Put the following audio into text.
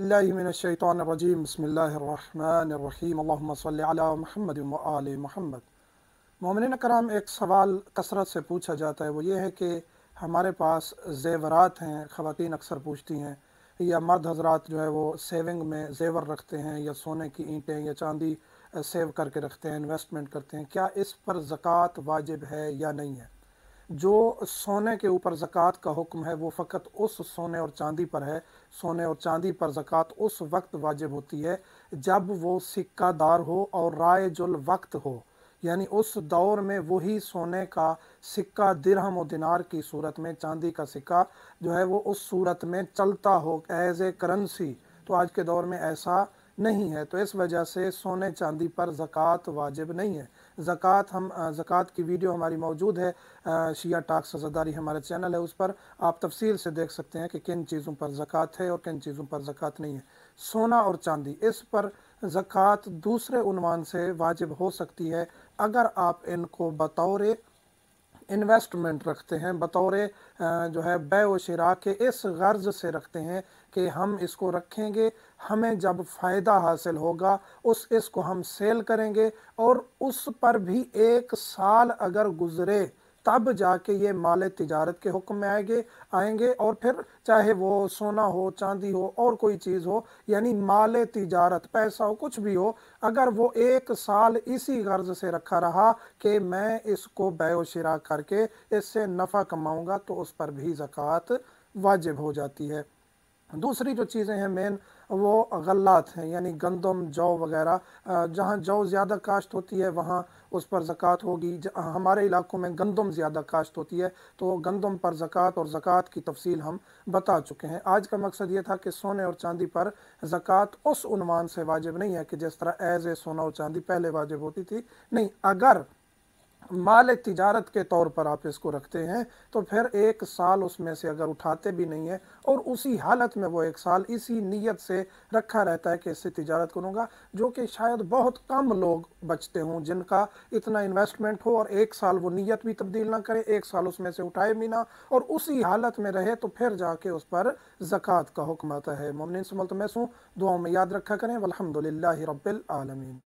रजीम बसमीम महमद आल मोमिन कराम एक सवाल कसरत से पूछा जाता है वो ये है कि हमारे पास जेवरात हैं ख़वान अक्सर पूछती हैं या मर्द हजरात जो है वो सेविंग में जेवर रखते हैं या सोने की ईंटें या चांदी सेव करके रखते हैं इन्वेस्टमेंट करते हैं क्या इस पर ज़क़़त वाजिब है या नहीं है जो सोने के ऊपर ज़क़़त का हुक्म है वो फ़कत उस सोने और चांदी पर है सोने और चांदी पर ज़क़़त उस वक्त वाजिब होती है जब वो सिक्कादार हो और राय जुल वक्त हो यानी उस दौर में वही सोने का सिक्का दिरहम और दिनार की सूरत में चांदी का सिक्का जो है वो उस सूरत में चलता हो एज ए करेंसी तो आज के दौर में ऐसा नहीं है तो इस वजह से सोने चांदी पर ज़क़़त वाजिब नहीं है ज़क़़त हम ज़क़़त की वीडियो हमारी मौजूद है शिया टाक सजादारी हमारा चैनल है उस पर आप तफसील से देख सकते हैं कि किन चीज़ों पर ज़क़़त है और किन चीज़ों पर ज़क़़त नहीं है सोना और चांदी इस पर ज़क़़त दूसरे उनवान से वाजिब हो सकती है अगर आप इनको बतौर इन्वेस्टमेंट रखते हैं बतौर जो है बे व शरा के इस गर्ज से रखते हैं कि हम इसको रखेंगे हमें जब फ़ायदा हासिल होगा उस इसको हम सेल करेंगे और उस पर भी एक साल अगर गुज़रे तब जाके ये माल तजारत के हुक्म में आएंगे आएंगे और फिर चाहे वो सोना हो चांदी हो और कोई चीज़ हो यानी माल तजारत पैसा हो कुछ भी हो अगर वो एक साल इसी गर्ज से रखा रहा कि मैं इसको बयो शरा करके इससे नफ़ा कमाऊँगा तो उस पर भी ज़क़़त वाजिब हो जाती है दूसरी जो चीज़ें हैं मेन वो गल्लात हैं यानी गंदम जौ वगैरह जहाँ जौ ज़्यादा काश्त होती है वहाँ उस पर ज़क़़त होगी हमारे इलाकों में गंदम ज़्यादा काश्त होती है तो गंदम पर ज़क़़त और ज़क़़त की तफसील हम बता चुके हैं आज का मकसद ये था कि सोने और चांदी पर ज़क़़त उसवान से वाजिब नहीं है कि जिस तरह एज़ ए सोना और चांदी पहले वाजिब होती थी नहीं अगर माल तजारत के तौर पर आप इसको रखते हैं तो फिर एक साल उसमें से अगर उठाते भी नहीं है और उसी हालत में वो एक साल इसी नीयत से रखा रहता है कि इससे तजारत करूँगा जो कि शायद बहुत कम लोग बचते हों जिनका इतना इन्वेस्टमेंट हो और एक साल वो नीयत भी तब्दील ना करे एक साल उसमें से उठाए भी ना और उसी हालत में रहे तो फिर जाके उस पर ज़क़़त का हुक्म आता है ममनिन समल तो मैसूँ दुआओं में याद रखा करें अलहमदिल्ला रबालमीन